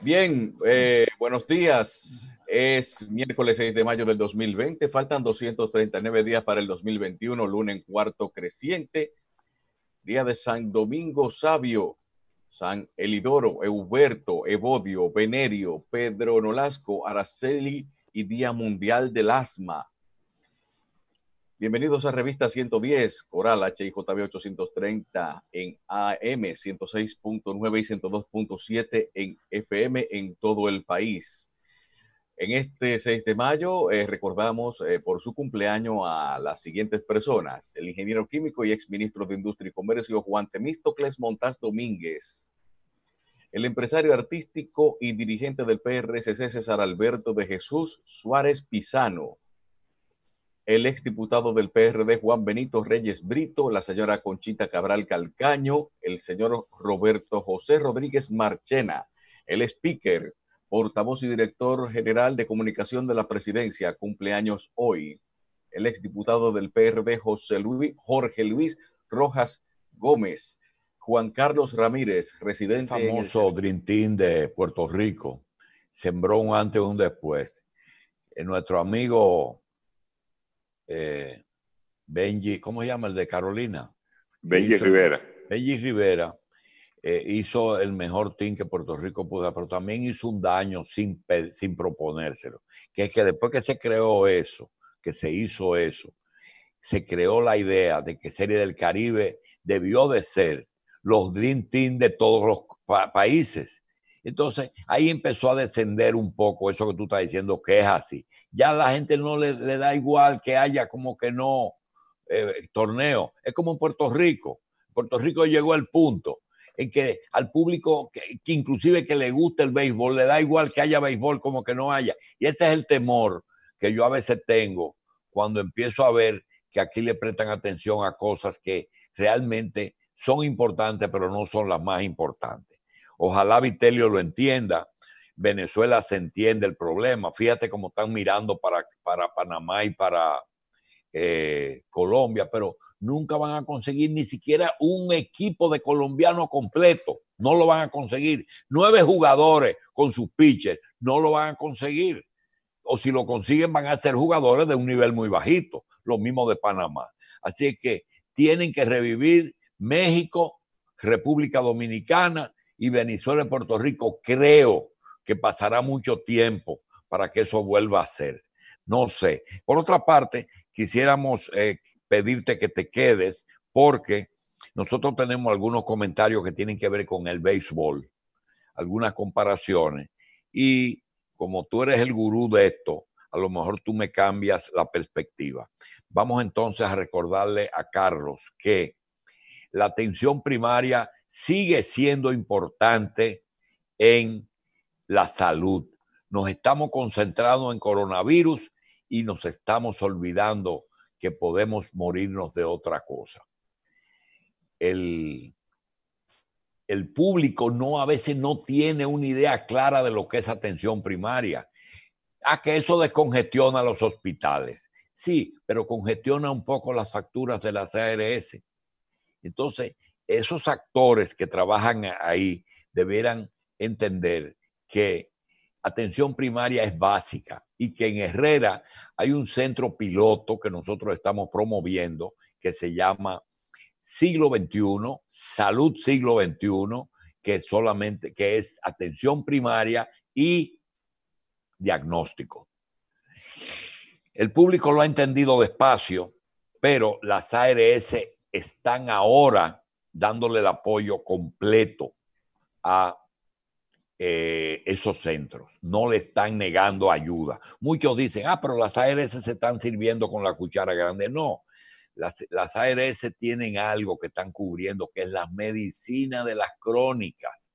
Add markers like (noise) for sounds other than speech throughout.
Bien, eh, buenos días. Es miércoles 6 de mayo del 2020. Faltan 239 días para el 2021, lunes en cuarto creciente. Día de San Domingo Sabio, San Elidoro, Euberto, Evodio, Venerio, Pedro Nolasco, Araceli y Día Mundial del Asma. Bienvenidos a Revista 110, Coral HIJB 830 en AM 106.9 y 102.7 en FM en todo el país. En este 6 de mayo eh, recordamos eh, por su cumpleaños a las siguientes personas. El ingeniero químico y exministro de Industria y Comercio Juan Temístocles Montás Domínguez. El empresario artístico y dirigente del PRCC César Alberto de Jesús Suárez Pisano el exdiputado del PRD Juan Benito Reyes Brito, la señora Conchita Cabral Calcaño, el señor Roberto José Rodríguez Marchena, el speaker, portavoz y director general de comunicación de la presidencia, cumpleaños hoy, el exdiputado del PRD José Luis, Jorge Luis Rojas Gómez, Juan Carlos Ramírez, residente. famoso Drintín de Puerto Rico, sembró un antes y un después. Eh, nuestro amigo eh, Benji, ¿cómo se llama el de Carolina? Benji Rivera. Benji Rivera eh, hizo el mejor team que Puerto Rico pudo pero también hizo un daño sin, proponérselo. Que es que después que se creó eso, que se hizo eso, se creó la idea de que Serie del Caribe debió de ser los Dream Team de todos los países. Entonces, ahí empezó a descender un poco eso que tú estás diciendo, que es así. Ya la gente no le, da igual que haya como que no eh, torneo. Es como en Puerto Rico. Puerto Rico llegó al punto en que al público, que inclusive que le gusta el béisbol, le da igual que haya béisbol como que no haya. Y ese es el temor que yo a veces tengo cuando empiezo a ver que aquí le prestan atención a cosas que realmente son importantes, pero no son las más importantes. Ojalá Vitelio lo entienda. Venezuela se entiende el problema. Fíjate cómo están mirando para, para Panamá y para eh, Colombia, pero nunca van a conseguir ni siquiera un equipo de colombiano completo. No lo van a conseguir. Nueve jugadores con sus pitchers, no lo van a conseguir. O si lo consiguen, van a ser jugadores de un nivel muy bajito, lo mismo de Panamá. Así que tienen que revivir México, República Dominicana y Venezuela y Puerto Rico, creo que pasará mucho tiempo para que eso vuelva a ser. No sé. Por otra parte, quisiéramos eh, pedirte que te quedes porque nosotros tenemos algunos comentarios que tienen que ver con el béisbol, algunas comparaciones. Y como tú eres el gurú de esto, a lo mejor tú me cambias la perspectiva. Vamos entonces a recordarle a Carlos que la atención primaria sigue siendo importante en la salud. Nos estamos concentrando en coronavirus y nos estamos olvidando que podemos morirnos de otra cosa. El, el público no a veces no tiene una idea clara de lo que es atención primaria. Ah, que eso descongestiona los hospitales. Sí, pero congestiona un poco las facturas de las ARS entonces, esos actores que trabajan ahí deberán entender que atención primaria es básica y que en Herrera hay un centro piloto que nosotros estamos promoviendo que se llama Siglo XXI, Salud Siglo XXI, que solamente que es atención primaria y diagnóstico. El público lo ha entendido despacio, pero las ARS están ahora dándole el apoyo completo a eh, esos centros. No le están negando ayuda. Muchos dicen, ah, pero las ARS se están sirviendo con la cuchara grande. No, las, las ARS tienen algo que están cubriendo, que es la medicina de las crónicas.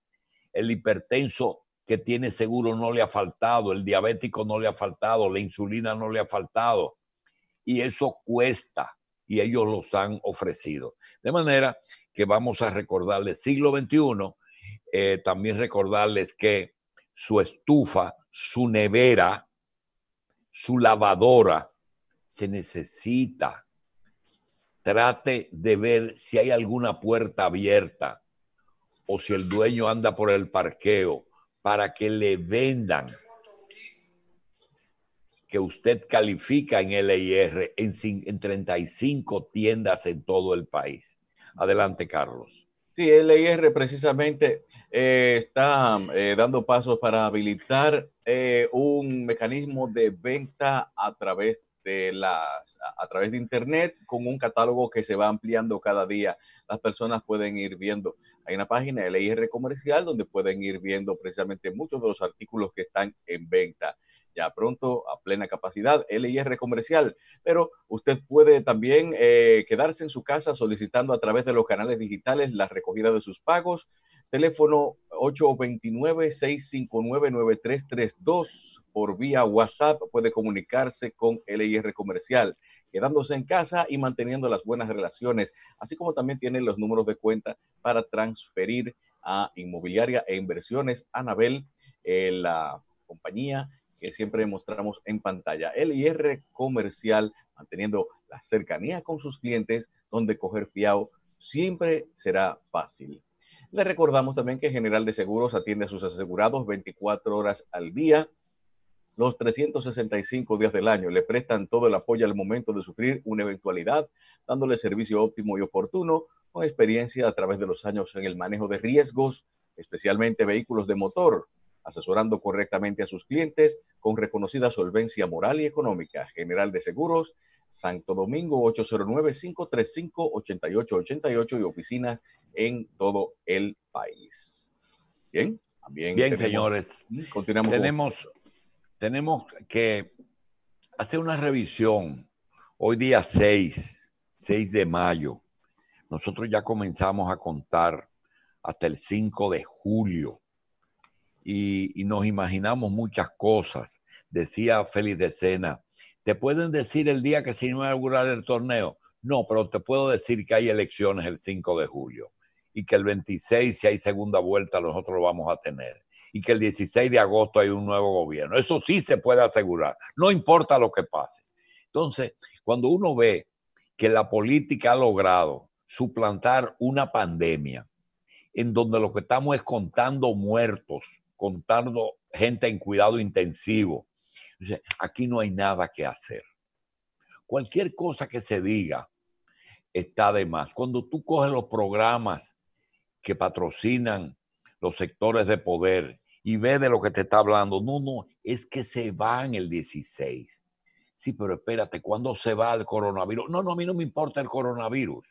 El hipertenso que tiene seguro no le ha faltado, el diabético no le ha faltado, la insulina no le ha faltado. Y eso cuesta y ellos los han ofrecido. De manera que vamos a recordarles siglo XXI, eh, también recordarles que su estufa, su nevera, su lavadora, se necesita. Trate de ver si hay alguna puerta abierta o si el dueño anda por el parqueo para que le vendan que usted califica en LIR en, 35 tiendas en todo el país. Adelante, Carlos. Sí, LIR precisamente eh, está eh, dando pasos para habilitar eh, un mecanismo de venta a través de las través de internet con un catálogo que se va ampliando cada día. Las personas pueden ir viendo. Hay una página de LIR comercial donde pueden ir viendo precisamente muchos de los artículos que están en venta ya pronto a plena capacidad, LIR comercial. Pero usted puede también eh, quedarse en su casa solicitando a través de los canales digitales la recogida de sus pagos. Teléfono 829-659-9332 por vía WhatsApp puede comunicarse con LIR comercial quedándose en casa y manteniendo las buenas relaciones, así como también tiene los números de cuenta para transferir a inmobiliaria e inversiones Anabel, eh, la compañía que siempre mostramos en pantalla. LIR Comercial, manteniendo la cercanía con sus clientes, donde coger fiado siempre será fácil. Le recordamos también que General de Seguros atiende a sus asegurados 24 horas al día, los 365 días del año. Le prestan todo el apoyo al momento de sufrir una eventualidad, dándole servicio óptimo y oportuno, con experiencia a través de los años en el manejo de riesgos, especialmente vehículos de motor asesorando correctamente a sus clientes con reconocida solvencia moral y económica. General de Seguros, Santo Domingo 809-535-8888 y oficinas en todo el país. Bien, también. Bien, señores. Continuamos. Tenemos, tenemos que hacer una revisión. Hoy día 6, 6 de mayo. Nosotros ya comenzamos a contar hasta el 5 de julio y, nos imaginamos muchas cosas. Decía Félix de Sena, ¿te pueden decir el día que se inaugurará el torneo? No, pero te puedo decir que hay elecciones el 5 de julio y que el 26, si hay segunda vuelta, nosotros lo vamos a tener y que el 16 de agosto hay un nuevo gobierno. Eso sí se puede asegurar, no importa lo que pase. Entonces, cuando uno ve que la política ha logrado suplantar una pandemia en donde lo que estamos es contando muertos, contando gente en cuidado intensivo. Entonces, aquí no hay nada que hacer. Cualquier cosa que se diga está de más. Cuando tú coges los programas que patrocinan los sectores de poder y ves de lo que te está hablando, no, no, es que se va en el 16. Sí, pero espérate, ¿cuándo se va el coronavirus? No, no, a mí no me importa el coronavirus.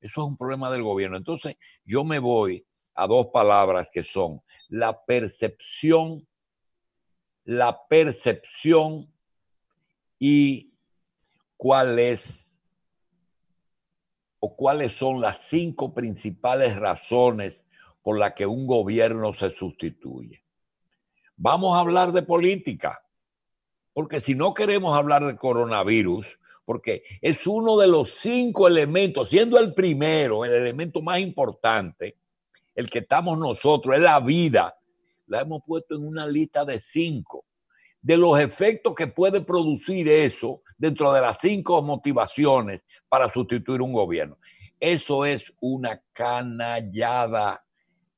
Eso es un problema del gobierno. Entonces, yo me voy a dos palabras que son la percepción, la percepción y cuál o cuáles son las cinco principales razones por las que un gobierno se sustituye. Vamos a hablar de política, porque si no queremos hablar de coronavirus, porque es uno de los cinco elementos, siendo el primero, el elemento más importante, el que estamos nosotros, es la vida, la hemos puesto en una lista de cinco. De los efectos que puede producir eso dentro de las cinco motivaciones para sustituir un gobierno. Eso es una canallada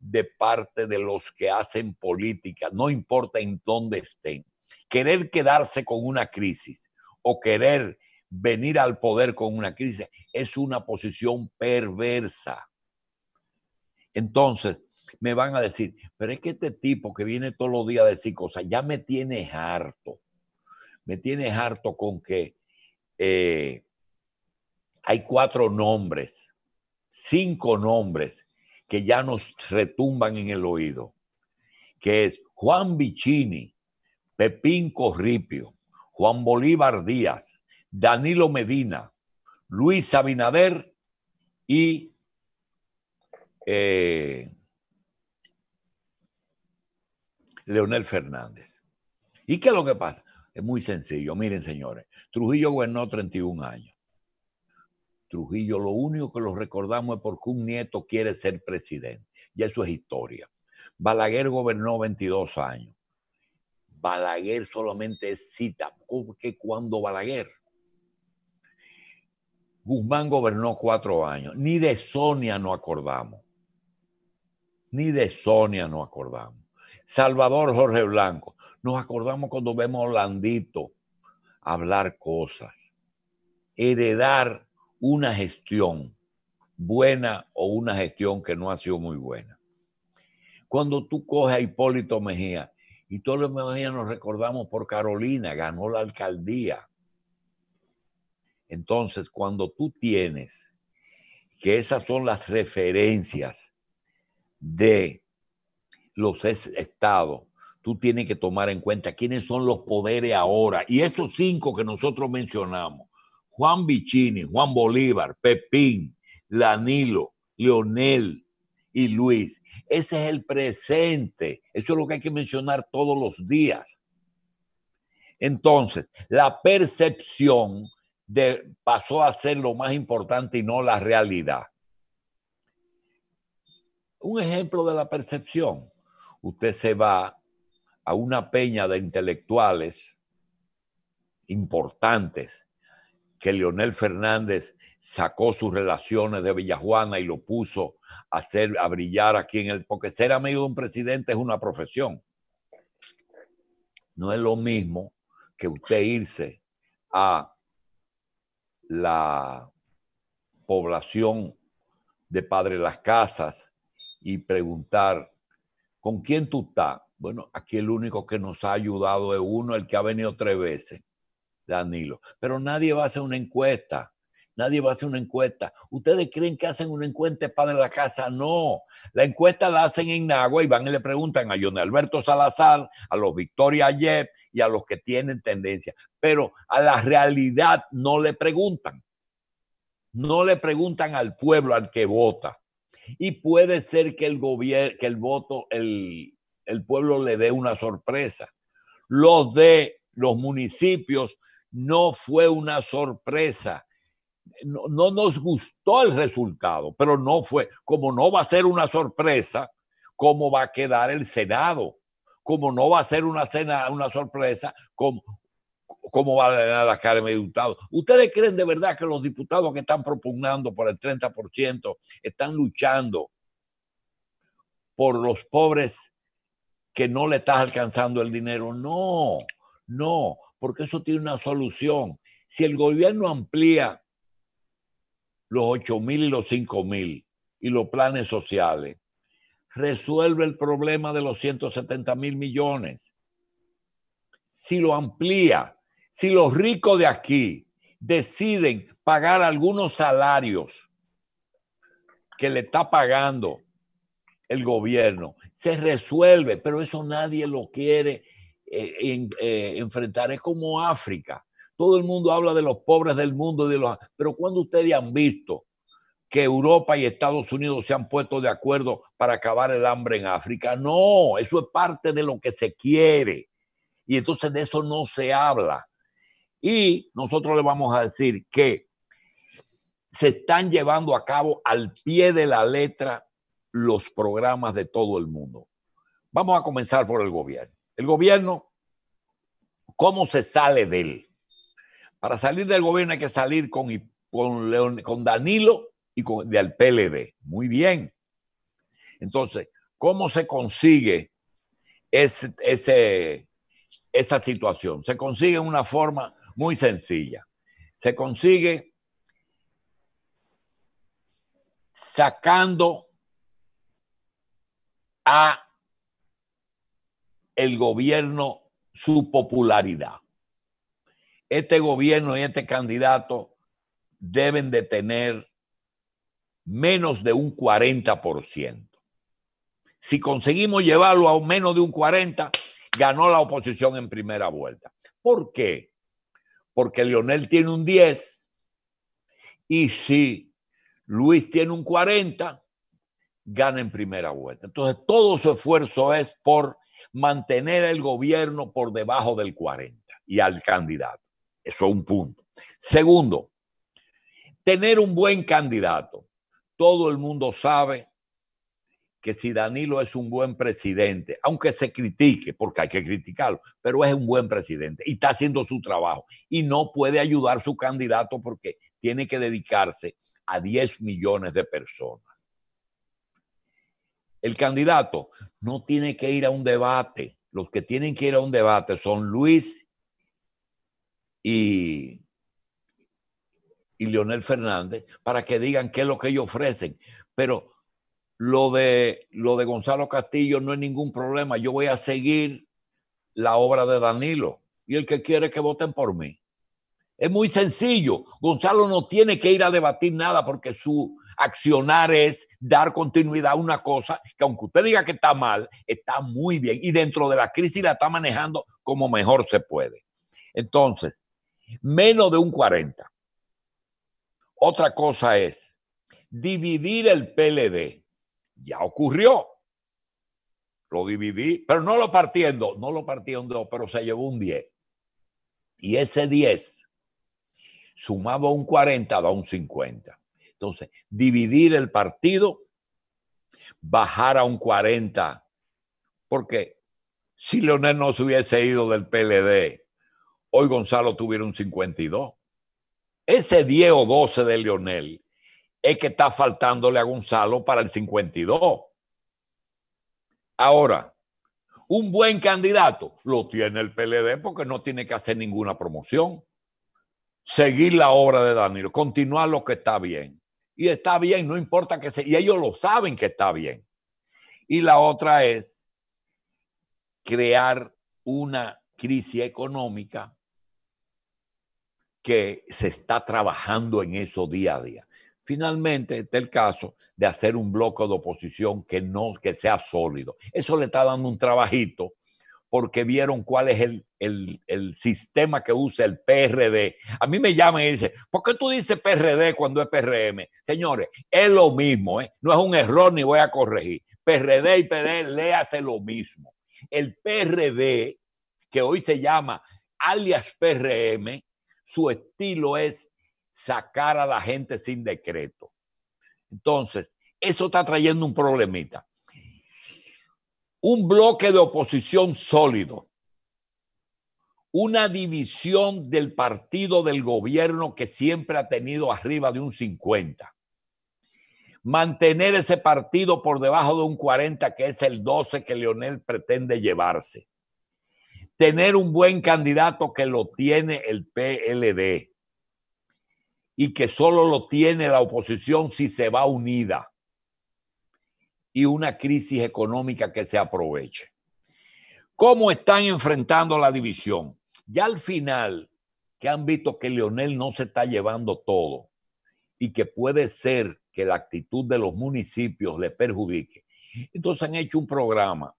de parte de los que hacen política, no importa en dónde estén. Querer quedarse con una crisis o querer venir al poder con una crisis es una posición perversa. Entonces, me van a decir, pero es que este tipo que viene todos los días a decir cosas, ya me tiene harto. Me tiene harto con que eh, hay cuatro nombres, cinco nombres que ya nos retumban en el oído, que es Juan Bicini, Pepín Corripio, Juan Bolívar Díaz, Danilo Medina, Luis Abinader y eh, Leonel Fernández. ¿Y qué es lo que pasa? Es muy sencillo. Miren, señores, Trujillo gobernó 31 años. Trujillo, lo único que lo recordamos es porque un nieto quiere ser presidente. Y eso es historia. Balaguer gobernó 22 años. Balaguer solamente es cita, porque cuando Balaguer. Guzmán gobernó cuatro años. Ni de Sonia no acordamos ni de Sonia nos acordamos. Salvador Jorge Blanco, nos acordamos cuando vemos a Orlandito hablar cosas, heredar una gestión buena o una gestión que no ha sido muy buena. Cuando tú coges a Hipólito Mejía, y todos los Mejía nos recordamos por Carolina, ganó la alcaldía. Entonces, cuando tú tienes que esas son las referencias de los estados, tú tienes que tomar en cuenta quiénes son los poderes ahora. Y estos cinco que nosotros mencionamos, Juan Bicini, Juan Bolívar, Pepín, Lanilo, Leonel y Luis, ese es el presente. Eso es lo que hay que mencionar todos los días. Entonces, la percepción de, pasó a ser lo más importante y no la realidad. Un ejemplo de la percepción. Usted se va a una peña de intelectuales importantes que Leonel Fernández sacó sus relaciones de Villajuana y lo puso a, hacer, a brillar aquí en el... Porque ser amigo de un presidente es una profesión. No es lo mismo que usted irse a la población de Padre Las Casas y preguntar, ¿con quién tú estás? Bueno, aquí el único que nos ha ayudado es uno, el que ha venido tres veces, Danilo. Pero nadie va a hacer una encuesta. Nadie va a hacer una encuesta. ¿Ustedes creen que hacen una encuesta para la casa? No. La encuesta la hacen en Nagua y van y le preguntan a John Alberto Salazar, a los Victoria Yep y a los que tienen tendencia. Pero a la realidad no le preguntan. No le preguntan al pueblo al que vota. Y puede ser que el gobierno, que el voto, el, pueblo le dé una sorpresa. Los de los municipios no fue una sorpresa. No, nos gustó el resultado, pero no fue, como no va a ser una sorpresa, cómo va a quedar el Senado, como no va a ser una, cena, una sorpresa, como cómo va a ganar la cara de Diputados. ¿Ustedes creen de verdad que los diputados que están propugnando por el 30% están luchando por los pobres que no le estás alcanzando el dinero? No, no, porque eso tiene una solución. Si el gobierno amplía los 8 mil y los 5 mil y los planes sociales, resuelve el problema de los 170 mil millones. Si lo amplía, si los ricos de aquí deciden pagar algunos salarios que le está pagando el gobierno, se resuelve, pero eso nadie lo quiere eh, eh, enfrentar. Es como África. Todo el mundo habla de los pobres del mundo, de los, pero cuando ustedes han visto que Europa y Estados Unidos se han puesto de acuerdo para acabar el hambre en África. No, eso es parte de lo que se quiere. Y entonces de eso no se habla. Y nosotros le vamos a decir que se están llevando a cabo al pie de la letra los programas de todo el mundo. Vamos a comenzar por el gobierno. El gobierno, ¿cómo se sale de él? Para salir del gobierno hay que salir con, con Danilo y con, el PLD. Muy bien. Entonces, ¿cómo se consigue ese, esa situación? Se consigue una forma muy sencilla. Se consigue sacando a el gobierno su popularidad. Este gobierno y este candidato deben de tener menos de un 40%. Si conseguimos llevarlo a menos de un 40%, ganó la oposición en primera vuelta. ¿Por qué? porque Lionel tiene un 10 y si Luis tiene un 40, gana en primera vuelta. Entonces todo su esfuerzo es por mantener el gobierno por debajo del 40 y al candidato. Eso es un punto. Segundo, tener un buen candidato. Todo el mundo sabe que si Danilo es un buen presidente, aunque se critique, porque hay que criticarlo, pero es un buen presidente y está haciendo su trabajo y no puede ayudar a su candidato porque tiene que dedicarse a 10 millones de personas. El candidato no tiene que ir a un debate. Los que tienen que ir a un debate son Luis y, y Leonel Fernández para que digan qué es lo que ellos ofrecen. Pero lo de, lo de Gonzalo Castillo no es ningún problema. Yo voy a seguir la obra de Danilo y el que quiere que voten por mí. Es muy sencillo. Gonzalo no tiene que ir a debatir nada porque su accionar es dar continuidad a una cosa que aunque usted diga que está mal, está muy bien y dentro de la crisis la está manejando como mejor se puede. Entonces, menos de un 40. Otra cosa es dividir el PLD ya ocurrió. Lo dividí, pero no lo partiendo, no lo partiendo, dos, pero se llevó un 10. Y ese 10 sumado a un 40 da un 50. Entonces, dividir el partido, bajar a un 40, porque si Leonel no se hubiese ido del PLD, hoy Gonzalo tuviera un 52. Ese 10 o 12 de Leonel es que está faltándole a Gonzalo para el 52. Ahora, un buen candidato lo tiene el PLD porque no tiene que hacer ninguna promoción. Seguir la obra de Danilo, continuar lo que está bien. Y está bien, no importa que se... Y ellos lo saben que está bien. Y la otra es crear una crisis económica que se está trabajando en eso día a día. Finalmente, está el caso de hacer un bloque de oposición que no, que sea sólido. Eso le está dando un trabajito porque vieron cuál es el, sistema que usa el PRD. A mí me llaman y dicen, ¿por qué tú dices PRD cuando es PRM? Señores, es lo mismo, ¿eh? no es un error ni voy a corregir. PRD y PD le hace lo mismo. El PRD, que hoy se llama alias PRM, su estilo es sacar a la gente sin decreto. Entonces, eso está trayendo un problemita. Un bloque de oposición sólido, una división del partido del gobierno que siempre ha tenido arriba de un 50. Mantener ese partido por debajo de un 40, que es el 12 que Leonel pretende llevarse. Tener un buen candidato que lo tiene el PLD y que solo lo tiene la oposición si se va unida y una crisis económica que se aproveche. ¿Cómo están enfrentando la división? Ya al final, que han visto que Leonel no se está llevando todo y que puede ser que la actitud de los municipios le perjudique. Entonces han hecho un programa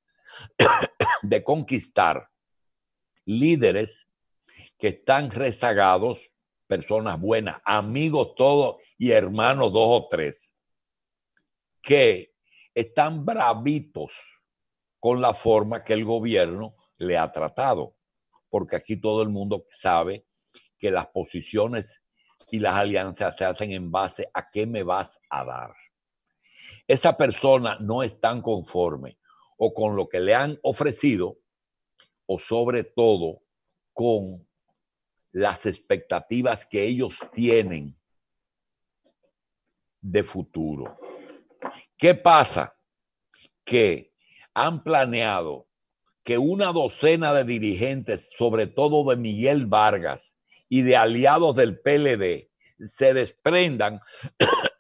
(coughs) de conquistar líderes que están rezagados personas buenas, amigos todos y hermanos dos o tres, que están bravitos con la forma que el gobierno le ha tratado, porque aquí todo el mundo sabe que las posiciones y las alianzas se hacen en base a qué me vas a dar. Esa persona no es tan conforme o con lo que le han ofrecido o sobre todo con las expectativas que ellos tienen de futuro. ¿Qué pasa? Que han planeado que una docena de dirigentes, sobre todo de Miguel Vargas y de aliados del PLD, se desprendan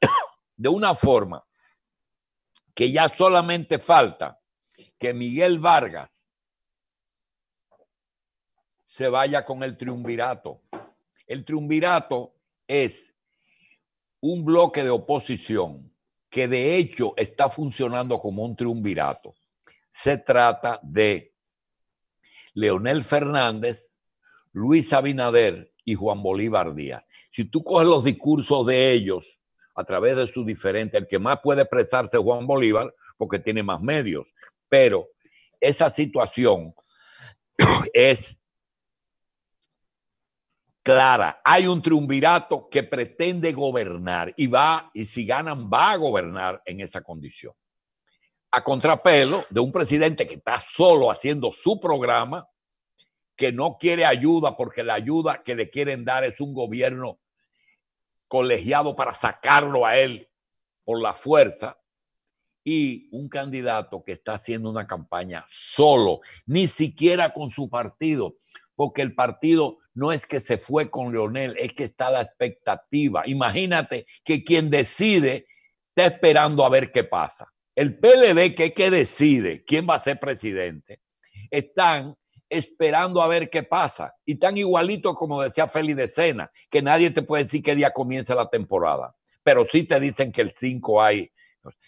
(coughs) de una forma que ya solamente falta que Miguel Vargas se vaya con el triunvirato. El triunvirato es un bloque de oposición que de hecho está funcionando como un triunvirato. Se trata de Leonel Fernández, Luis Abinader y Juan Bolívar Díaz. Si tú coges los discursos de ellos a través de su diferente, el que más puede expresarse es Juan Bolívar porque tiene más medios, pero esa situación (clears throat) es clara. Hay un triunvirato que pretende gobernar y va, y si ganan, va a gobernar en esa condición. A contrapelo de un presidente que está solo haciendo su programa, que no quiere ayuda porque la ayuda que le quieren dar es un gobierno colegiado para sacarlo a él por la fuerza, y un candidato que está haciendo una campaña solo, ni siquiera con su partido porque el partido no es que se fue con Leonel, es que está la expectativa. Imagínate que quien decide está esperando a ver qué pasa. El PLD, que es que decide quién va a ser presidente, están esperando a ver qué pasa. Y tan igualito como decía Félix de Sena, que nadie te puede decir qué día comienza la temporada, pero sí te dicen que el 5 hay.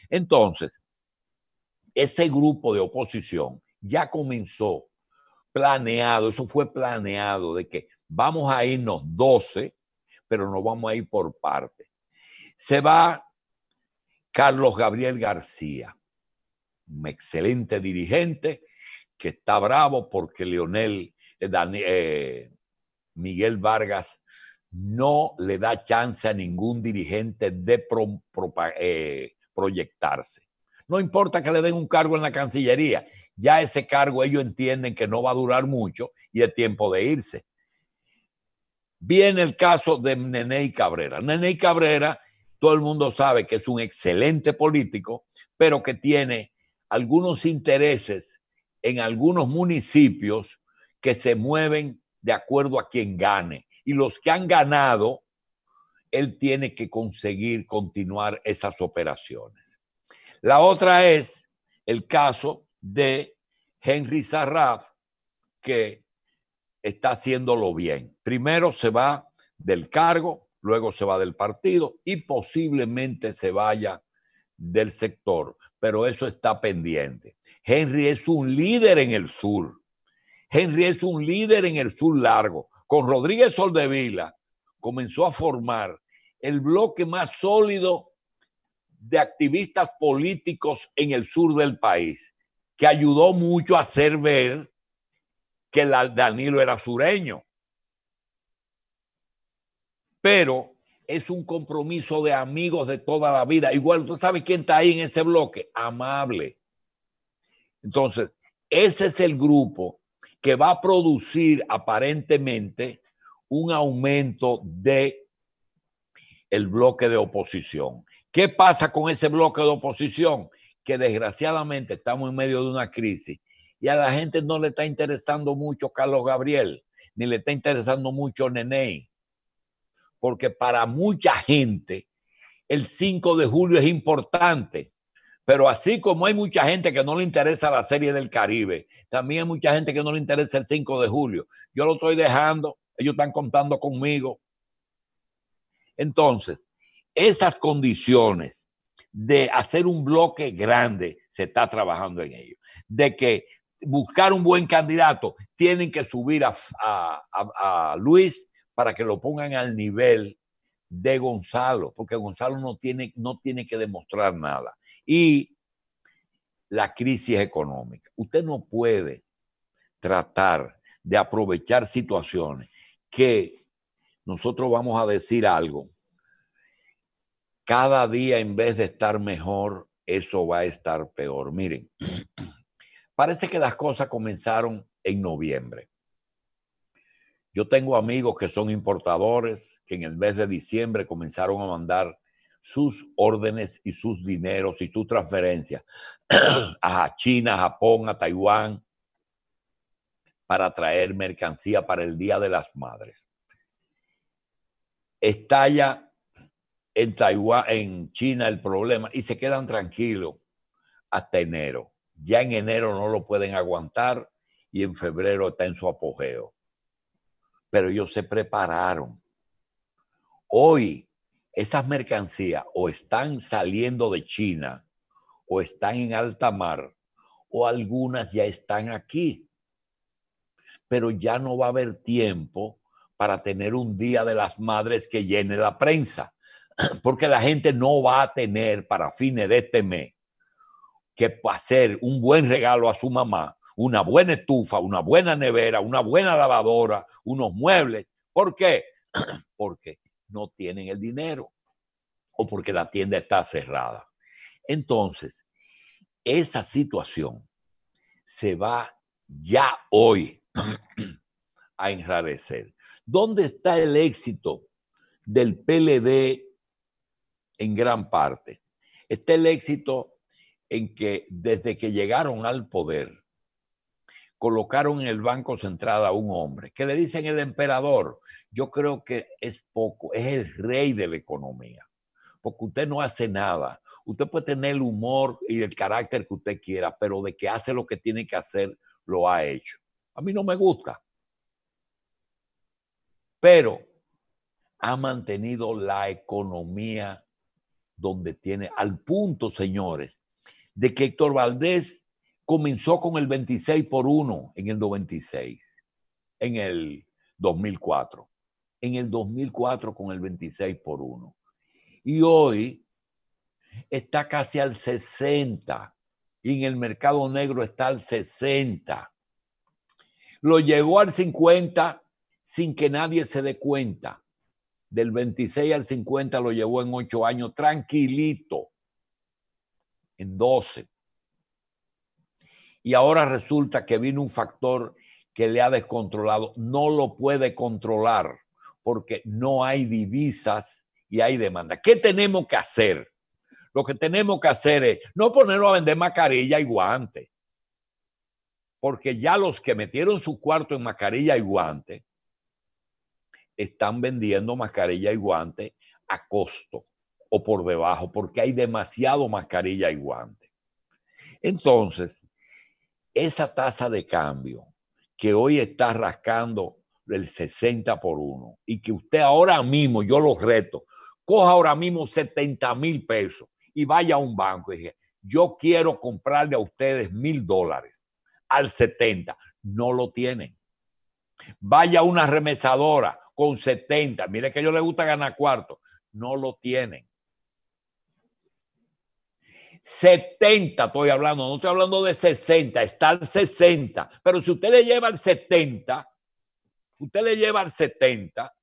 Entonces, ese grupo de oposición ya comenzó planeado, eso fue planeado, de que vamos a irnos 12, pero nos vamos a ir por parte. Se va Carlos Gabriel García, un excelente dirigente que está bravo porque Leonel eh, eh, Miguel Vargas no le da chance a ningún dirigente de eh, proyectarse. No importa que le den un cargo en la Cancillería, ya ese cargo ellos entienden que no va a durar mucho y es tiempo de irse. Viene el caso de Nenei Cabrera. Nenei Cabrera, todo el mundo sabe que es un excelente político, pero que tiene algunos intereses en algunos municipios que se mueven de acuerdo a quien gane. Y los que han ganado, él tiene que conseguir continuar esas operaciones. La otra es el caso de Henry Sarraf, que está haciéndolo bien. Primero se va del cargo, luego se va del partido y posiblemente se vaya del sector, pero eso está pendiente. Henry es un líder en el sur. Henry es un líder en el sur largo. Con Rodríguez Soldevila comenzó a formar el bloque más sólido de activistas políticos en el sur del país, que ayudó mucho a hacer ver que Danilo era sureño. Pero es un compromiso de amigos de toda la vida. Igual tú sabes quién está ahí en ese bloque, amable. Entonces, ese es el grupo que va a producir aparentemente un aumento de el bloque de oposición. ¿Qué pasa con ese bloque de oposición? Que desgraciadamente estamos en medio de una crisis y a la gente no le está interesando mucho Carlos Gabriel, ni le está interesando mucho Nene, porque para mucha gente el 5 de julio es importante. Pero así como hay mucha gente que no le interesa la serie del Caribe, también hay mucha gente que no le interesa el 5 de julio. Yo lo estoy dejando, ellos están contando conmigo. Entonces, esas condiciones de hacer un bloque grande, se está trabajando en ello. De que buscar un buen candidato, tienen que subir a, Luis para que lo pongan al nivel de Gonzalo, porque Gonzalo no tiene, no tiene que demostrar nada. Y la crisis económica. Usted no puede tratar de aprovechar situaciones que nosotros vamos a decir algo cada día en vez de estar mejor, eso va a estar peor. Miren, (clears throat) parece que las cosas comenzaron en noviembre. Yo tengo amigos que son importadores, que en el mes de diciembre comenzaron a mandar sus órdenes y sus dineros y sus transferencias (clears throat) a China, a Japón, a Taiwán, para traer mercancía para el Día de las Madres. Estalla en Taiwán, en China el problema y se quedan tranquilos hasta enero. Ya en enero no lo pueden aguantar y en febrero está en su apogeo. Pero ellos se prepararon. Hoy esas mercancías o están saliendo de China o están en alta mar o algunas ya están aquí. Pero ya no va a haber tiempo para tener un día de las madres que llene la prensa. (clears throat) porque la gente no va a tener para fines de este mes que hacer un buen regalo a su mamá, una buena estufa, una buena nevera, una buena lavadora, unos muebles. ¿Por qué? (clears throat) Porque no tienen el dinero o porque la tienda está cerrada. Entonces, esa situación se va ya hoy (clears throat) a enrarecer. ¿Dónde está el éxito del PLD en gran parte. Está el éxito en que desde que llegaron al poder, colocaron en el Banco Central a un hombre que le dicen el emperador. Yo creo que es poco, es el rey de la economía, porque usted no hace nada. Usted puede tener el humor y el carácter que usted quiera, pero de que hace lo que tiene que hacer, lo ha hecho. A mí no me gusta. Pero ha mantenido la economía donde tiene, al punto, señores, de que Héctor Valdés comenzó con el 26 por 1 en el 96, en el 2004, en el 2004 con el 26 por 1. Y hoy está casi al 60 y en el mercado negro está al 60. Lo llevó al 50 sin que nadie se dé cuenta del 26 al 50 lo llevó en ocho años, tranquilito, en 12. Y ahora resulta que vino un factor que le ha descontrolado, no lo puede controlar porque no hay divisas y hay demanda. ¿Qué tenemos que hacer? Lo que tenemos que hacer es no ponerlo a vender mascarilla y guante, porque ya los que metieron su cuarto en mascarilla y guante están vendiendo mascarilla y guante a costo o por debajo, porque hay demasiado mascarilla y guante. Entonces, esa tasa de cambio que hoy está rascando el 60 por 1 y que usted ahora mismo, yo los reto, coja ahora mismo 70 mil pesos y vaya a un banco y diga, yo quiero comprarle a ustedes mil dólares al 70. No lo tienen. Vaya a una remesadora con 70. Mire que a ellos les gusta ganar cuarto. No lo tienen. 70 estoy hablando, no estoy hablando de 60, está el 60. Pero si usted le lleva al 70, usted le lleva al 70,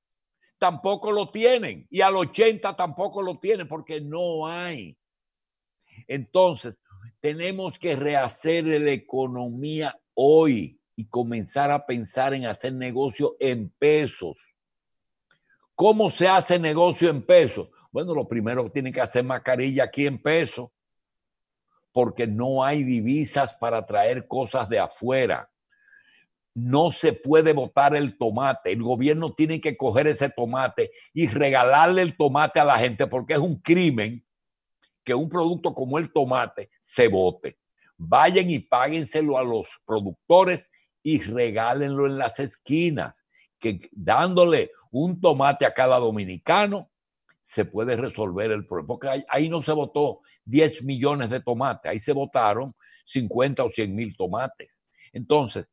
tampoco lo tienen. Y al 80 tampoco lo tienen porque no hay. Entonces, tenemos que rehacer la economía hoy y comenzar a pensar en hacer negocio en pesos. ¿Cómo se hace negocio en pesos? Bueno, lo primero que tienen que hacer mascarilla aquí en peso, porque no hay divisas para traer cosas de afuera. No se puede botar el tomate. El gobierno tiene que coger ese tomate y regalarle el tomate a la gente porque es un crimen que un producto como el tomate se bote. Vayan y páguenselo a los productores y regálenlo en las esquinas que dándole un tomate a cada dominicano se puede resolver el problema. Porque ahí no se votó 10 millones de tomates, ahí se votaron 50 o 100 mil tomates. Entonces,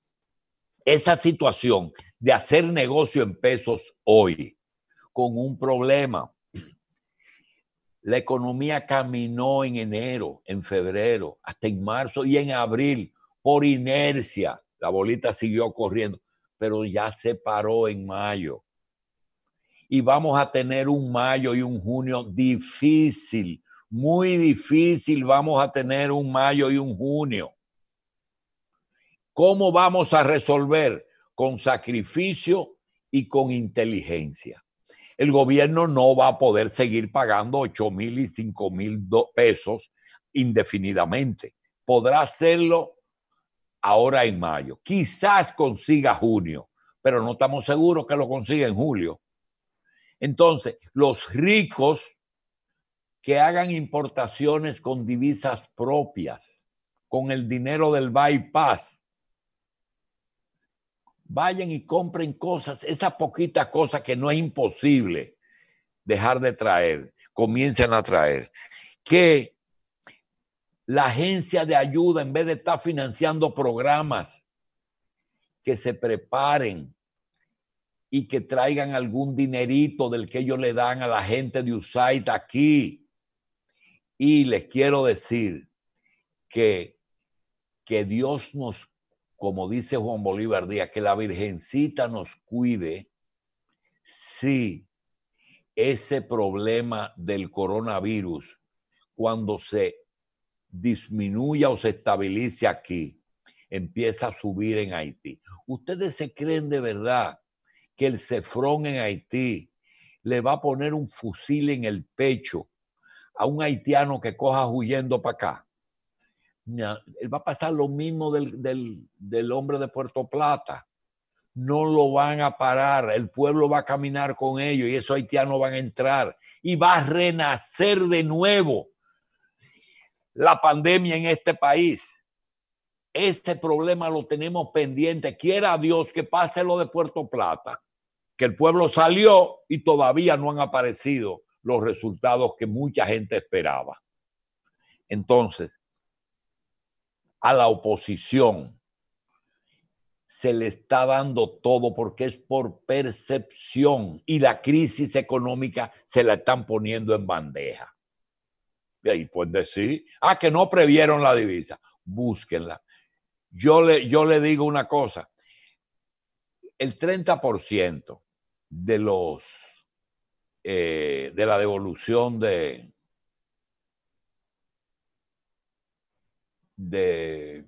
esa situación de hacer negocio en pesos hoy con un problema. La economía caminó en enero, en febrero, hasta en marzo y en abril por inercia. La bolita siguió corriendo pero ya se paró en mayo. Y vamos a tener un mayo y un junio difícil, muy difícil vamos a tener un mayo y un junio. ¿Cómo vamos a resolver? Con sacrificio y con inteligencia. El gobierno no va a poder seguir pagando 8 mil y 5 mil pesos indefinidamente. Podrá hacerlo ahora en mayo. Quizás consiga junio, pero no estamos seguros que lo consiga en julio. Entonces, los ricos que hagan importaciones con divisas propias, con el dinero del bypass, vayan y compren cosas, esas poquitas cosas que no es imposible dejar de traer, comiencen a traer, que la agencia de ayuda, en vez de estar financiando programas, que se preparen y que traigan algún dinerito del que ellos le dan a la gente de USAID aquí. Y les quiero decir que, que Dios nos, como dice Juan Bolívar Díaz, que la Virgencita nos cuide si ese problema del coronavirus, cuando se disminuya o se estabilice aquí, empieza a subir en Haití. ¿Ustedes se creen de verdad que el cefrón en Haití le va a poner un fusil en el pecho a un haitiano que coja huyendo para acá? va a pasar lo mismo del, del hombre de Puerto Plata no lo van a parar, el pueblo va a caminar con ellos y esos haitianos van a entrar y va a renacer de nuevo la pandemia en este país. Ese problema lo tenemos pendiente. Quiera Dios que pase lo de Puerto Plata, que el pueblo salió y todavía no han aparecido los resultados que mucha gente esperaba. Entonces, a la oposición se le está dando todo porque es por percepción y la crisis económica se la están poniendo en bandeja. Y ahí pues decir, ah, que no previeron la divisa, búsquenla. Yo le, yo le digo una cosa, el 30% de los eh, de la devolución de, de,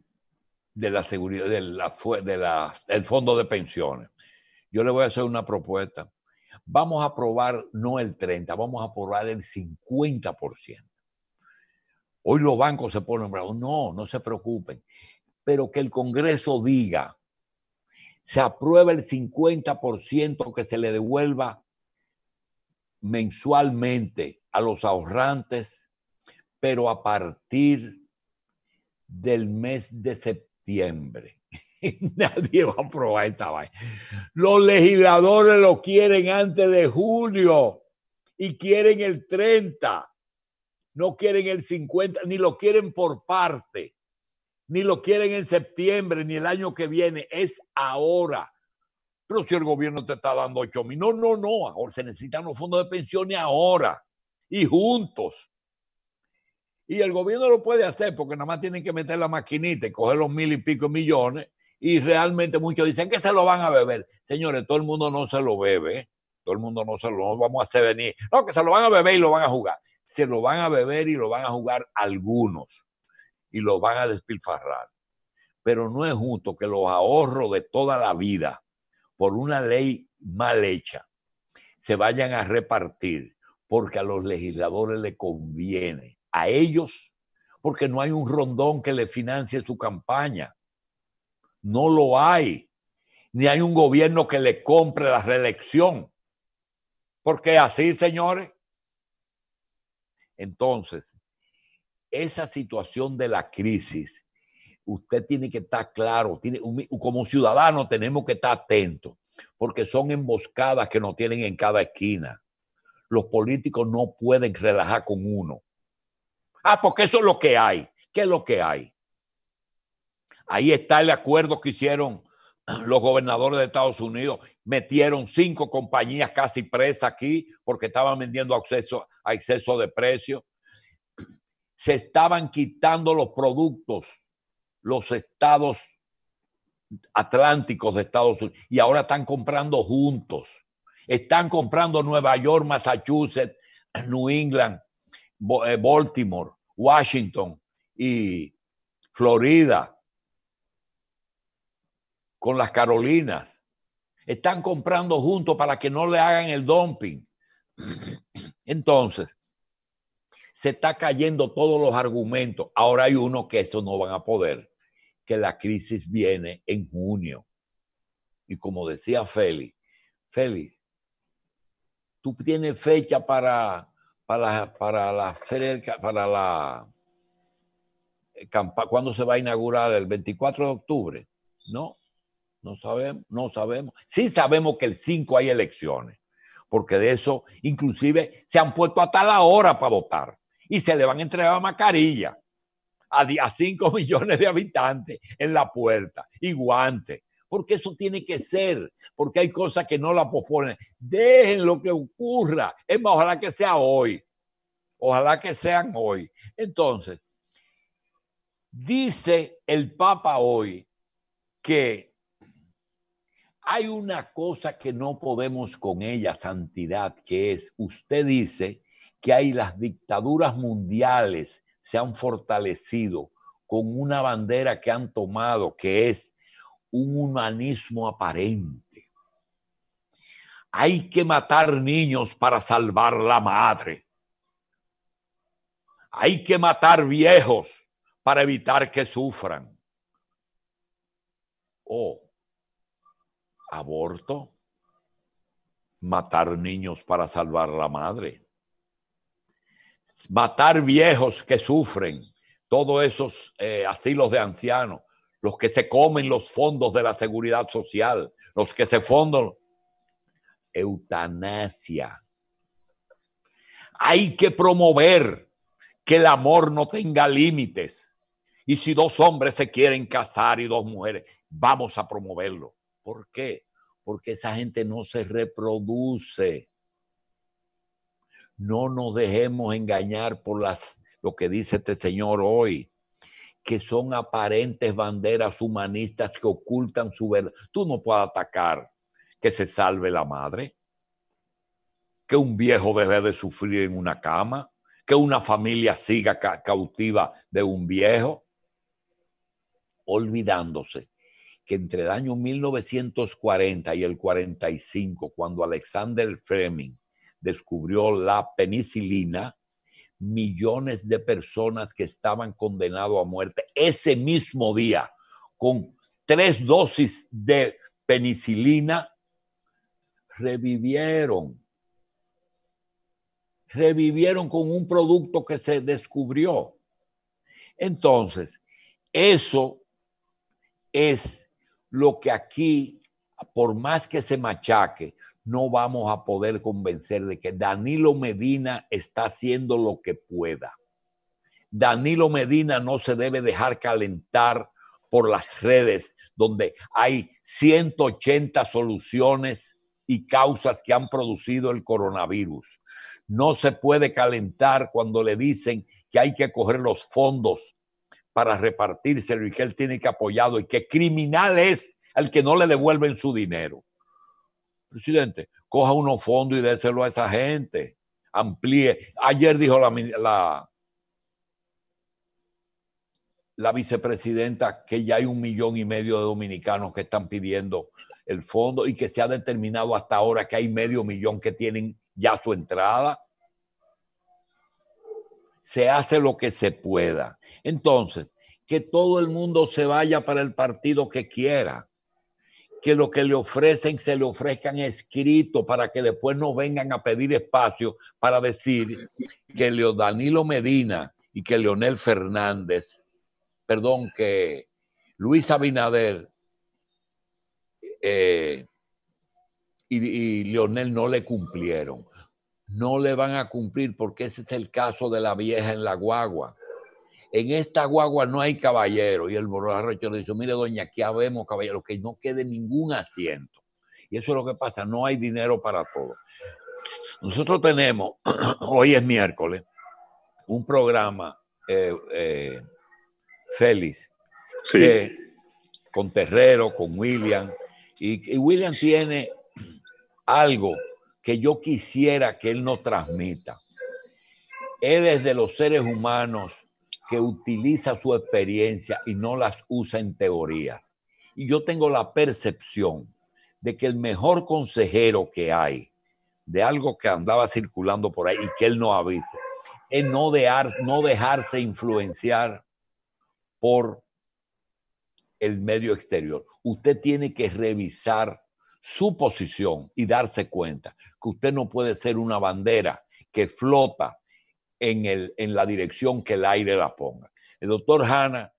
la seguridad del de la, fondo de pensiones. Yo le voy a hacer una propuesta. Vamos a aprobar no el 30, vamos a aprobar el 50%. Hoy los bancos se ponen bravos. No, no se preocupen. Pero que el Congreso diga, se aprueba el 50% que se le devuelva mensualmente a los ahorrantes, pero a partir del mes de septiembre. (laughs) Nadie va a aprobar esa vaina. Los legisladores lo quieren antes de julio y quieren el 30 no quieren el 50, ni lo quieren por parte, ni lo quieren en septiembre, ni el año que viene, es ahora. Pero si el gobierno te está dando 8 mil, no, no, no, ahora se necesitan los fondos de pensiones ahora y juntos. Y el gobierno lo puede hacer porque nada más tienen que meter la maquinita y coger los mil y pico millones. Y realmente muchos dicen que se lo van a beber. Señores, todo el mundo no se lo bebe. Todo el mundo no se lo vamos a hacer venir. No, que se lo van a beber y lo van a jugar se lo van a beber y lo van a jugar algunos y lo van a despilfarrar. Pero no es justo que los ahorros de toda la vida por una ley mal hecha se vayan a repartir porque a los legisladores le conviene, a ellos, porque no hay un rondón que le financie su campaña. No lo hay. Ni hay un gobierno que le compre la reelección. Porque así, señores, entonces, esa situación de la crisis, usted tiene que estar claro, tiene, como ciudadano tenemos que estar atentos, porque son emboscadas que nos tienen en cada esquina. Los políticos no pueden relajar con uno. Ah, porque eso es lo que hay. ¿Qué es lo que hay? Ahí está el acuerdo que hicieron los gobernadores de Estados Unidos metieron cinco compañías casi presas aquí porque estaban vendiendo acceso, a exceso de precio. Se estaban quitando los productos, los estados atlánticos de Estados Unidos, y ahora están comprando juntos. Están comprando Nueva York, Massachusetts, New England, eh, Baltimore, Washington y Florida con las Carolinas. Están comprando juntos para que no le hagan el dumping. (clears throat) Entonces, se está cayendo todos los argumentos. Ahora hay uno que eso no van a poder, que la crisis viene en junio. Y como decía Félix, Félix, tú tienes fecha para, para, para la para la ¿cuándo se va a inaugurar? ¿El 24 de octubre? No, no sabemos, no sabemos. Sí sabemos que el 5 hay elecciones, porque de eso inclusive se han puesto hasta la hora para votar y se le van a entregar mascarilla a 5 (laughs) millones de habitantes en la puerta y guantes. Porque eso tiene que ser, porque hay cosas que no la proponen. Dejen lo que ocurra. Es más, ojalá que sea hoy. Ojalá que sean hoy. Entonces, dice el Papa hoy que hay una cosa que no podemos con ella, santidad, que es, usted dice que hay las dictaduras mundiales se han fortalecido con una bandera que han tomado, que es un humanismo aparente. Hay que matar niños para salvar la madre. Hay que matar viejos para evitar que sufran. Oh, aborto, matar niños para salvar la madre, matar viejos que sufren, todos esos eh, asilos de ancianos, los que se comen los fondos de la seguridad social, los que se fondan, eutanasia. Hay que promover que el amor no tenga límites. Y si dos hombres se quieren casar y dos mujeres, vamos a promoverlo. ¿Por qué? Porque esa gente no se reproduce. No nos dejemos engañar por las, lo que dice este señor hoy, que son aparentes banderas humanistas que ocultan su verdad. Tú no puedes atacar que se salve la madre, que un viejo deje de sufrir en una cama, que una familia siga cautiva de un viejo, olvidándose que entre el año 1940 y el 45, cuando Alexander Fleming descubrió la penicilina, millones de personas que estaban condenadas a muerte ese mismo día con tres dosis de penicilina revivieron. Revivieron con un producto que se descubrió. Entonces, eso es lo que aquí, por más que se machaque, no vamos a poder convencer de que Danilo Medina está haciendo lo que pueda. Danilo Medina no se debe dejar calentar por las redes donde hay 180 soluciones y causas que han producido el coronavirus. No se puede calentar cuando le dicen que hay que coger los fondos para repartírselo y que él tiene que apoyado y que criminal es el que no le devuelven su dinero. Presidente, coja unos fondos y déselo a esa gente. Amplíe. Ayer dijo la, la vicepresidenta que ya hay un millón y medio de dominicanos que están pidiendo el fondo y que se ha determinado hasta ahora que hay medio millón que tienen ya su entrada se hace lo que se pueda. Entonces, que todo el mundo se vaya para el partido que quiera, que lo que le ofrecen se le ofrezcan escrito para que después no vengan a pedir espacio para decir que Leo Danilo Medina y que Leonel Fernández, perdón, que Luis Abinader eh, y, y Leonel no le cumplieron no le van a cumplir porque ese es el caso de la vieja en la guagua. En esta guagua no hay caballero. Y el borracho le dice, mire doña, aquí habemos caballero, que no quede ningún asiento. Y eso es lo que pasa, no hay dinero para todo. Nosotros tenemos, (clears throat) hoy es miércoles, un programa, eh, eh, feliz con Terrero, con William, y William tiene algo que yo quisiera que él no transmita. Él es de los seres humanos que utiliza su experiencia y no las usa en teorías. Y yo tengo la percepción de que el mejor consejero que hay de algo que andaba circulando por ahí y que él no ha visto, es no, no dejarse influenciar por el medio exterior. Usted tiene que revisar su posición y darse cuenta que usted no puede ser una bandera que flota en, el, en la dirección que el aire la ponga. El doctor Hanna